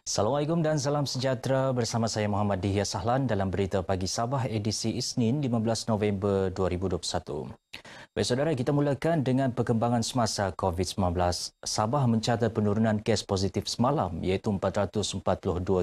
Assalamualaikum dan salam sejahtera bersama saya Muhammad Dihya Sahlan dalam berita pagi Sabah edisi Isnin 15 November 2021. Baik saudara, kita mulakan dengan perkembangan semasa COVID-19. Sabah mencatat penurunan kes positif semalam iaitu 442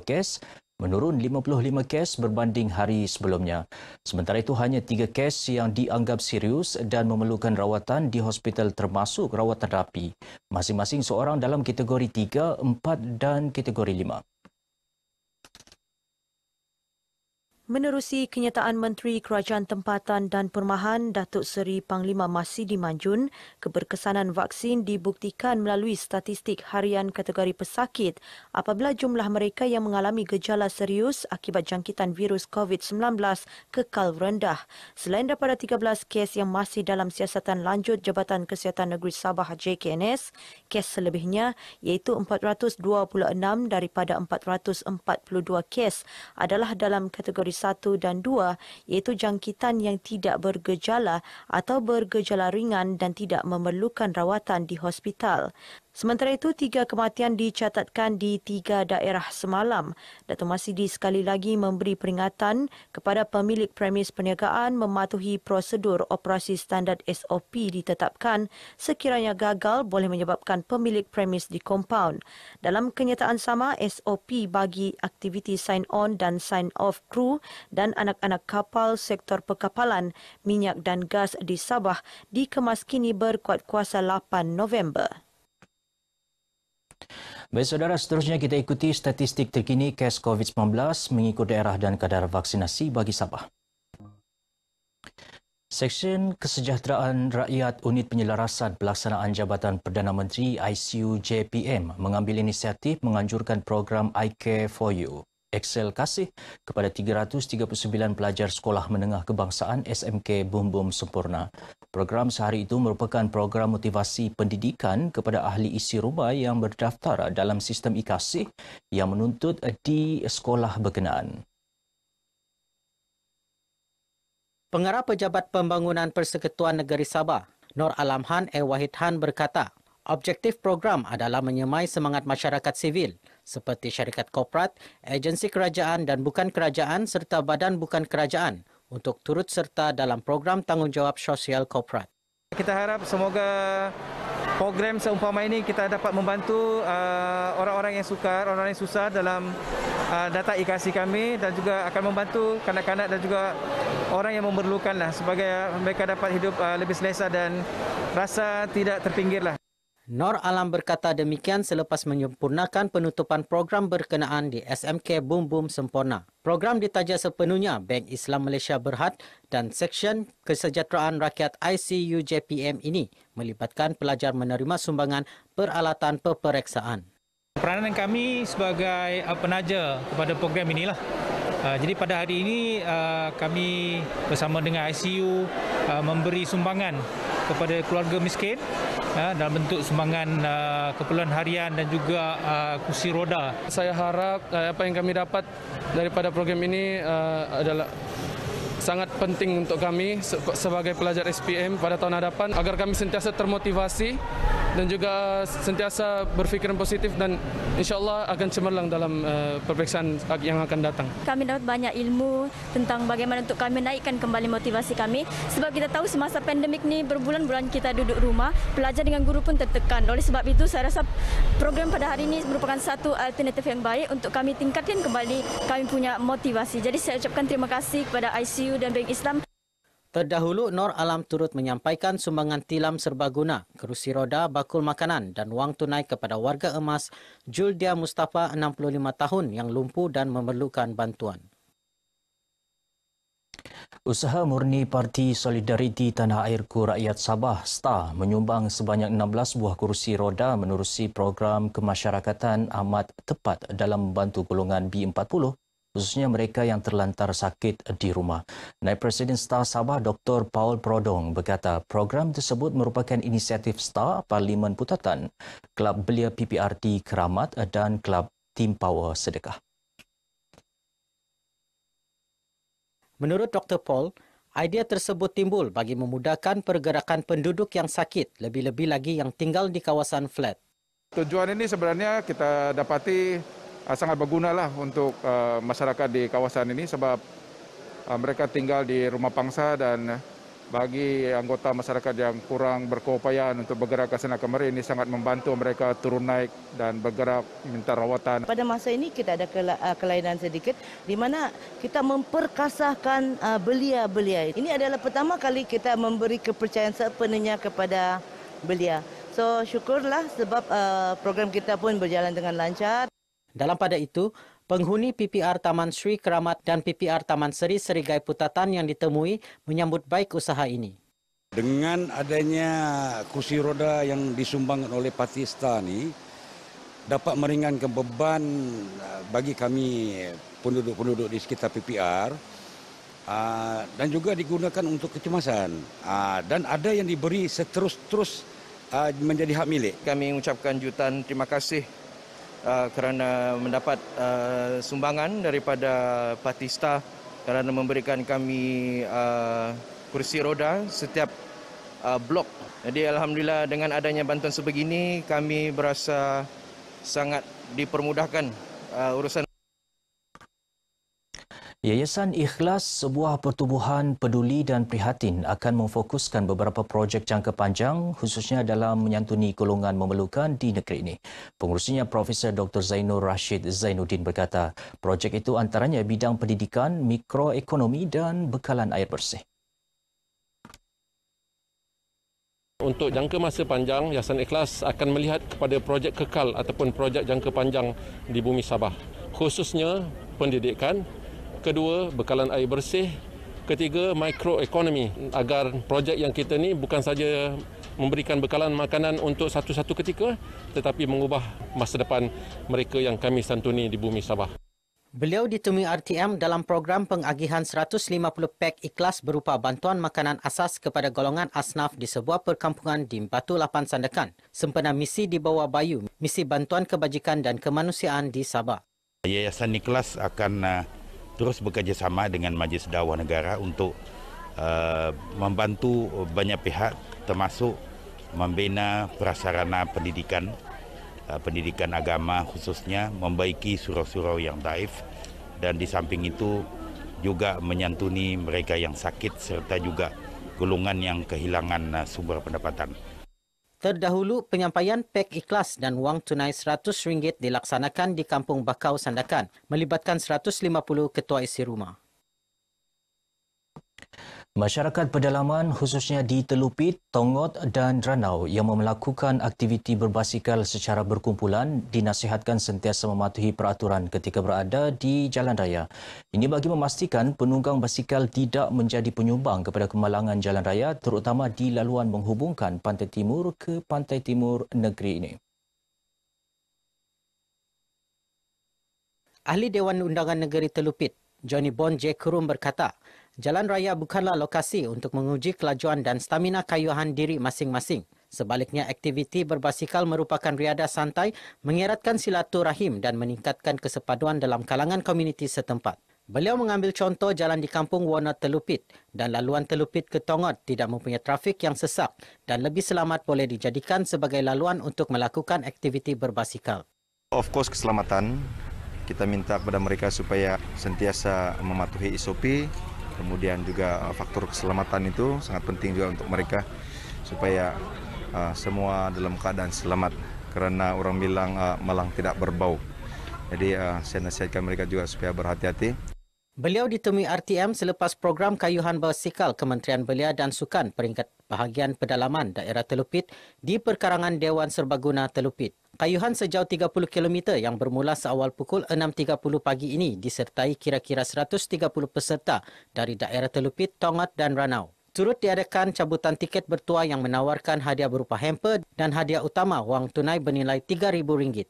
kes menurun 55 kes berbanding hari sebelumnya. Sementara itu, hanya tiga kes yang dianggap serius dan memerlukan rawatan di hospital termasuk rawatan rapi. Masing-masing seorang dalam kategori 3, 4 dan kategori 5. Menerusi kenyataan Menteri Kerajaan Tempatan dan Perumahan Datuk Seri Panglima masih di Manjun, keberkesanan vaksin dibuktikan melalui statistik harian kategori pesakit apabila jumlah mereka yang mengalami gejala serius akibat jangkitan virus COVID-19 kekal rendah. Selain daripada 13 kes yang masih dalam siasatan lanjut Jabatan Kesihatan Negeri Sabah JKNS, kes selebihnya iaitu 426 daripada 442 kes adalah dalam kategori 1 dan 2 iaitu jangkitan yang tidak bergejala atau bergejala ringan dan tidak memerlukan rawatan di hospital. Sementara itu, tiga kematian dicatatkan di tiga daerah semalam. Datuk Masidi sekali lagi memberi peringatan kepada pemilik premis perniagaan mematuhi prosedur operasi standard SOP ditetapkan sekiranya gagal boleh menyebabkan pemilik premis dikompaun. Dalam kenyataan sama, SOP bagi aktiviti sign-on dan sign-off kru dan anak-anak kapal sektor perkapalan, minyak dan gas di Sabah dikemas kini berkuat kuasa 8 November. Baik saudara, seterusnya kita ikuti statistik terkini kes COVID-19 mengikut daerah dan kadar vaksinasi bagi Sabah. Seksyen Kesejahteraan Rakyat Unit Penyelarasan Pelaksanaan Jabatan Perdana Menteri ICU JPM mengambil inisiatif menganjurkan program iCare for You. Excel Kasih kepada 339 pelajar Sekolah Menengah Kebangsaan SMK Bumbum Sempurna. Program sehari itu merupakan program motivasi pendidikan kepada ahli isi rumah yang berdaftar dalam sistem IKASIH yang menuntut di sekolah berkenaan. Pengarah Pejabat Pembangunan Persekutuan Negeri Sabah, Nur Han E. Wahid Han berkata, objektif program adalah menyemai semangat masyarakat sivil seperti syarikat korporat, agensi kerajaan dan bukan kerajaan serta badan bukan kerajaan untuk turut serta dalam program tanggungjawab sosial korporat. Kita harap semoga program seumpama ini kita dapat membantu uh, orang-orang uh, yang sukar, orang yang susah dalam uh, data ikasi kami dan juga akan membantu kanak-kanak dan juga orang yang memerlukanlah supaya uh, mereka dapat hidup uh, lebih selesa dan rasa tidak terpinggirlah. Nor Alam berkata demikian selepas menyempurnakan penutupan program berkenaan di SMK Bum Bum Sempurna. Program ditaja sepenuhnya Bank Islam Malaysia Berhad dan Seksyen Kesejahteraan Rakyat ICU JPM ini melibatkan pelajar menerima sumbangan peralatan peperiksaan. Peranan kami sebagai uh, penaja kepada program inilah. Uh, jadi pada hari ini uh, kami bersama dengan ICU memberi sumbangan kepada keluarga miskin Ha, dalam bentuk sumbangan ha, keperluan harian dan juga ha, kursi roda. Saya harap apa yang kami dapat daripada program ini adalah sangat penting untuk kami sebagai pelajar SPM pada tahun hadapan agar kami sentiasa termotivasi dan juga sentiasa berfikiran positif dan insyaallah akan cemerlang dalam uh, yang akan datang. Kami dapat banyak ilmu tentang bagaimana untuk kami naikkan kembali motivasi kami sebab kita tahu semasa pandemik ni berbulan-bulan kita duduk rumah, pelajar dengan guru pun tertekan. Oleh sebab itu saya rasa program pada hari ini merupakan satu alternatif yang baik untuk kami tingkatkan kembali kami punya motivasi. Jadi saya ucapkan terima kasih kepada ICU dan Bank Islam Terdahulu, Nor Alam turut menyampaikan sumbangan tilam serbaguna, kerusi roda, bakul makanan dan wang tunai kepada warga emas Juldia Mustafa 65 tahun yang lumpuh dan memerlukan bantuan. Usaha murni Parti Solidariti Tanah Airku Rakyat Sabah, STA, menyumbang sebanyak 16 buah kerusi roda menerusi program kemasyarakatan amat tepat dalam membantu golongan B40 khususnya mereka yang terlantar sakit di rumah. Naib Presiden STAR Sabah Dr. Paul Prodong berkata program tersebut merupakan inisiatif STAR Parlimen Putatan, Kelab Belia PPRT Keramat dan Kelab Team Power Sedekah. Menurut Dr. Paul, idea tersebut timbul bagi memudahkan pergerakan penduduk yang sakit, lebih-lebih lagi yang tinggal di kawasan flat. Tujuan ini sebenarnya kita dapati uh, sangat bergunalah untuk ah, masyarakat di kawasan ini sebab ah, mereka tinggal di rumah pangsa dan bagi anggota masyarakat yang kurang berkeupayaan untuk bergerak ke sana kemari ini sangat membantu mereka turun naik dan bergerak minta rawatan. Pada masa ini kita ada kelainan sedikit di mana kita memperkasahkan belia-belia. Ini adalah pertama kali kita memberi kepercayaan sepenuhnya kepada belia. So syukurlah sebab program kita pun berjalan dengan lancar. Dalam pada itu, penghuni PPR Taman Sri Keramat dan PPR Taman Seri Serigai Putatan yang ditemui menyambut baik usaha ini. Dengan adanya kursi roda yang disumbangkan oleh Patista ini, dapat meringankan beban eh, bagi kami penduduk-penduduk di sekitar PPR ah, dan juga digunakan untuk kecemasan. Ah, dan ada yang diberi seterus-terus ah, menjadi hak milik. Kami mengucapkan jutaan terima kasih Uh, kerana mendapat uh, sumbangan daripada parti staff kerana memberikan kami uh, kursi roda setiap blok. Jadi alhamdulillah dengan adanya bantuan sebegini kami berasa sangat dipermudahkan urusan Yayasan Ikhlas, sebuah pertubuhan peduli dan prihatin akan memfokuskan beberapa projek jangka panjang khususnya dalam menyantuni golongan memerlukan di negeri ini. Pengurusnya Prof. Dr. Zainul Rashid Zainuddin berkata, projek itu antaranya bidang pendidikan, mikroekonomi dan bekalan air bersih. Untuk jangka masa panjang, Yayasan Ikhlas akan melihat kepada projek kekal ataupun projek jangka panjang di bumi Sabah. Khususnya pendidikan, kedua bekalan air bersih ketiga mikroekonomi agar projek yang kita ni bukan saja memberikan bekalan makanan untuk satu-satu ketika tetapi mengubah masa depan mereka yang kami santuni di bumi Sabah. Beliau ditemui RTM dalam program pengagihan 150 pek ikhlas berupa bantuan makanan asas kepada golongan asnaf di sebuah perkampungan di Batu Lapan Sandakan sempena misi di bawah bayu misi bantuan kebajikan dan kemanusiaan di Sabah. Yayasan Ikhlas akan uh, terus bekerja sama dengan Majelis Dakwah Negara untuk uh, membantu banyak pihak termasuk membina prasarana pendidikan uh, pendidikan agama khususnya membaiki surau-surau yang daif dan di samping itu juga menyantuni mereka yang sakit serta juga golongan yang kehilangan uh, sumber pendapatan. Terdahulu, penyampaian pek ikhlas dan wang tunai RM100 dilaksanakan di Kampung Bakau Sandakan melibatkan 150 ketua isi rumah. Masyarakat pedalaman khususnya di Telupit, Tongot dan Ranau yang melakukan aktiviti berbasikal secara berkumpulan dinasihatkan sentiasa mematuhi peraturan ketika berada di jalan raya. Ini bagi memastikan penunggang basikal tidak menjadi penyumbang kepada kemalangan jalan raya terutama di laluan menghubungkan pantai timur ke pantai timur negeri ini. Ahli Dewan Undangan Negeri Telupit, Johnny Bon J. Kurum berkata, Jalan raya bukanlah lokasi untuk menguji kelajuan dan stamina kayuhan diri masing-masing. Sebaliknya, aktiviti berbasikal merupakan riada santai, mengeratkan silaturahim dan meningkatkan kesepaduan dalam kalangan komuniti setempat. Beliau mengambil contoh jalan di kampung Warna Telupit dan laluan Telupit ke Tongot tidak mempunyai trafik yang sesak dan lebih selamat boleh dijadikan sebagai laluan untuk melakukan aktiviti berbasikal. Of course keselamatan, kita minta kepada mereka supaya sentiasa mematuhi SOP kemudian juga eh, faktor keselamatan itu sangat penting juga untuk mereka supaya uh, semua dalam keadaan selamat karena orang bilang uh, malang tidak berbau jadi uh, saya nasihatkan mereka juga supaya berhati-hati Beliau ditemui RTM selepas program kayuhan basikal Kementerian Belia dan Sukan peringkat bahagian pedalaman daerah Telupit di perkarangan Dewan Serbaguna Telupit. Kayuhan sejauh 30 km yang bermula seawal pukul 6.30 pagi ini disertai kira-kira 130 peserta dari daerah Telupit, Tongat dan Ranau. Turut diadakan cabutan tiket bertuah yang menawarkan hadiah berupa hamper dan hadiah utama wang tunai bernilai RM3,000.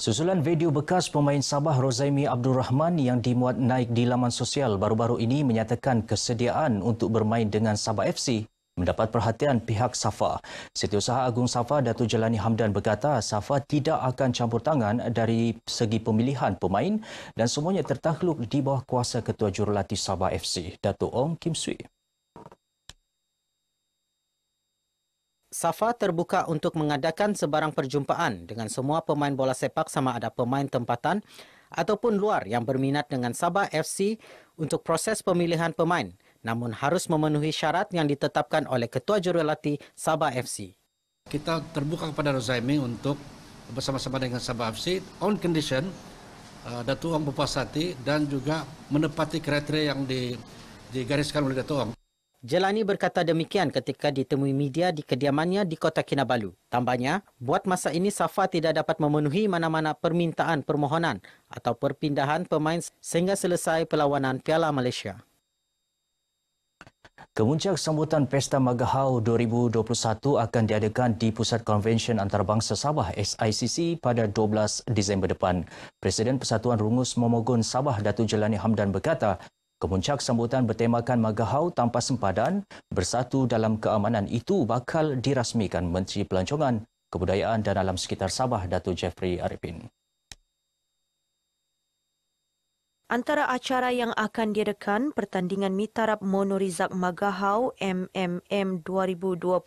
Susulan video bekas pemain Sabah Rozaimi Abdul Rahman yang dimuat naik di laman sosial baru-baru ini menyatakan kesediaan untuk bermain dengan Sabah FC mendapat perhatian pihak Safa. Setiausaha Agung Safa Datuk Jelani Hamdan berkata Safa tidak akan campur tangan dari segi pemilihan pemain dan semuanya tertakluk di bawah kuasa Ketua Jurulatih Sabah FC, Datuk Ong Kim Swee. Safa terbuka untuk mengadakan sebarang perjumpaan dengan semua pemain bola sepak sama ada pemain tempatan ataupun luar yang berminat dengan Sabah FC untuk proses pemilihan pemain namun harus memenuhi syarat yang ditetapkan oleh Ketua Jurulatih Sabah FC. Kita terbuka kepada Rozaimi untuk bersama-sama dengan Sabah FC on condition uh, Datuk Ong Bupasati dan juga menepati kriteria yang digariskan oleh Datuk Ong. Jelani berkata demikian ketika ditemui media di kediamannya di Kota Kinabalu. Tambahnya, buat masa ini Safa tidak dapat memenuhi mana-mana permintaan permohonan atau perpindahan pemain sehingga selesai perlawanan Piala Malaysia. Kemuncak sambutan Pesta Magahau 2021 akan diadakan di Pusat Konvensyen Antarabangsa Sabah SICC pada 12 Disember depan. Presiden Persatuan Rungus Momogun Sabah Datu Jelani Hamdan berkata, Kemuncak sambutan bertemakan Magahau tanpa sempadan bersatu dalam keamanan itu bakal dirasmikan Menteri Pelancongan, Kebudayaan dan Alam Sekitar Sabah Dato' Jeffrey Arifin. Antara acara yang akan direkan pertandingan Mitarap Monorizak Magahau MMM 2021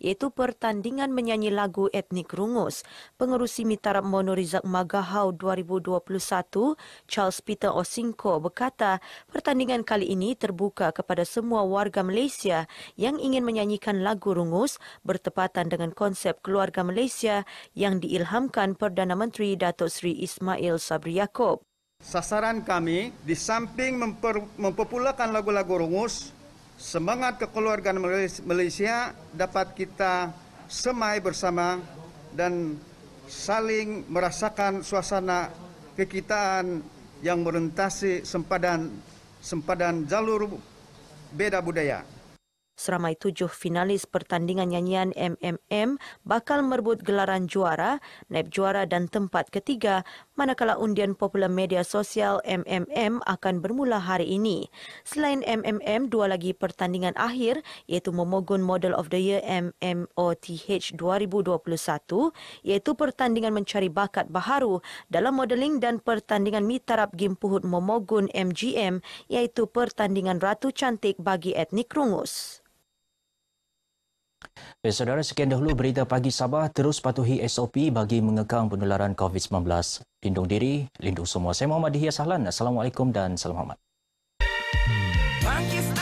iaitu pertandingan menyanyi lagu etnik rungus. Pengerusi Mitarap Monorizak Magahau 2021 Charles Peter Osinko berkata pertandingan kali ini terbuka kepada semua warga Malaysia yang ingin menyanyikan lagu rungus bertepatan dengan konsep keluarga Malaysia yang diilhamkan Perdana Menteri Datuk Seri Ismail Sabri Yaakob. Sasaran kami, di samping memper, mempopulerkan lagu-lagu rumus, semangat kekeluargaan Malaysia dapat kita semai bersama dan saling merasakan suasana kekitaan yang merentasi sempadan sempadan jalur beda budaya. Seramai tujuh finalis pertandingan nyanyian MMM bakal merebut gelaran juara, naib juara dan tempat ketiga manakala undian popular media sosial MMM akan bermula hari ini. Selain MMM, dua lagi pertandingan akhir iaitu Momogun Model of the Year MMOTH 2021 iaitu pertandingan mencari bakat baharu dalam modeling dan pertandingan mitarab Gimpuhut Momogun MGM iaitu pertandingan Ratu Cantik bagi etnik Rungus. Baik, eh, saudara, sekian dahulu berita pagi Sabah. Terus patuhi SOP bagi mengekang penularan COVID-19. Lindung diri, lindung semua. Saya Muhammad Dihiyah Assalamualaikum dan selamat malam.